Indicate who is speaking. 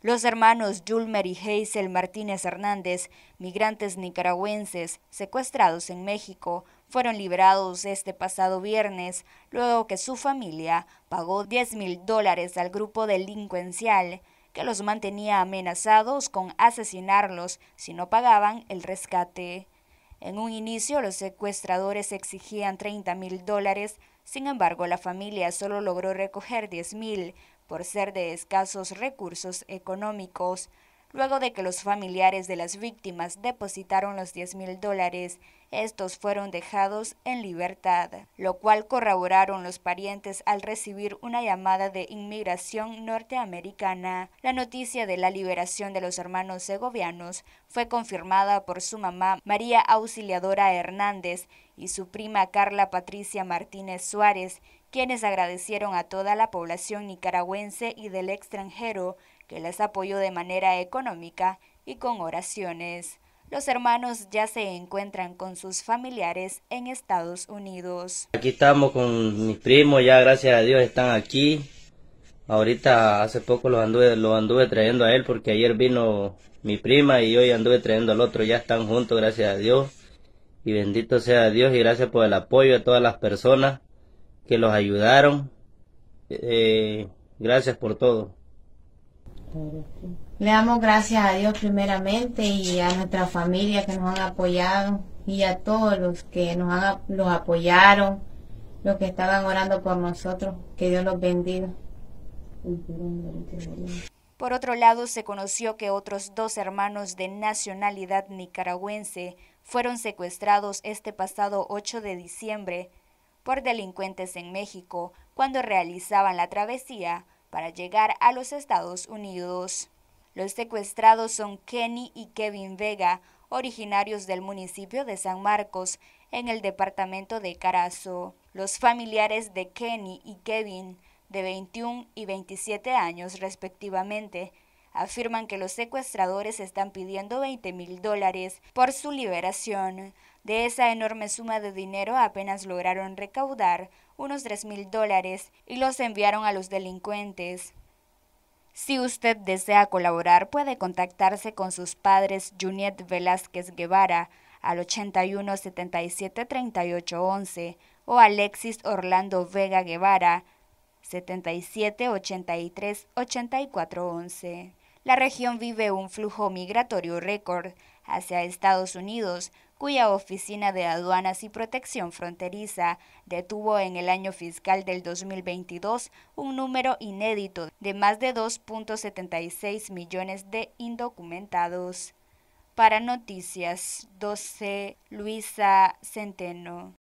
Speaker 1: Los hermanos Julmer y Hazel Martínez Hernández, migrantes nicaragüenses secuestrados en México, fueron liberados este pasado viernes luego que su familia pagó 10 mil dólares al grupo delincuencial que los mantenía amenazados con asesinarlos si no pagaban el rescate. En un inicio los secuestradores exigían 30 mil dólares, sin embargo la familia solo logró recoger 10 mil por ser de escasos recursos económicos luego de que los familiares de las víctimas depositaron los 10 mil dólares. Estos fueron dejados en libertad, lo cual corroboraron los parientes al recibir una llamada de inmigración norteamericana. La noticia de la liberación de los hermanos segovianos fue confirmada por su mamá María Auxiliadora Hernández y su prima Carla Patricia Martínez Suárez, quienes agradecieron a toda la población nicaragüense y del extranjero que les apoyó de manera económica y con oraciones. Los hermanos ya se encuentran con sus familiares en Estados Unidos.
Speaker 2: Aquí estamos con mis primos, ya gracias a Dios están aquí. Ahorita hace poco los anduve, los anduve trayendo a él porque ayer vino mi prima y hoy anduve trayendo al otro. Ya están juntos, gracias a Dios. Y bendito sea Dios y gracias por el apoyo de todas las personas que los ayudaron. Eh, gracias por todo.
Speaker 1: Le damos gracias a Dios primeramente y a nuestra familia que nos han apoyado y a todos los que nos han, los apoyaron, los que estaban orando
Speaker 2: por nosotros. Que Dios los bendiga.
Speaker 1: Por otro lado, se conoció que otros dos hermanos de nacionalidad nicaragüense fueron secuestrados este pasado 8 de diciembre por delincuentes en México cuando realizaban la travesía para llegar a los Estados Unidos. Los secuestrados son Kenny y Kevin Vega, originarios del municipio de San Marcos, en el departamento de Carazo. Los familiares de Kenny y Kevin, de 21 y 27 años respectivamente, afirman que los secuestradores están pidiendo 20 mil dólares por su liberación. De esa enorme suma de dinero apenas lograron recaudar unos 3.000 mil dólares y los enviaron a los delincuentes. Si usted desea colaborar, puede contactarse con sus padres Juniet Velázquez Guevara al 81 77 38 o Alexis Orlando Vega Guevara 77 83 84 La región vive un flujo migratorio récord hacia Estados Unidos, cuya Oficina de Aduanas y Protección Fronteriza detuvo en el año fiscal del 2022 un número inédito de más de 2.76 millones de indocumentados. Para Noticias 12, Luisa Centeno.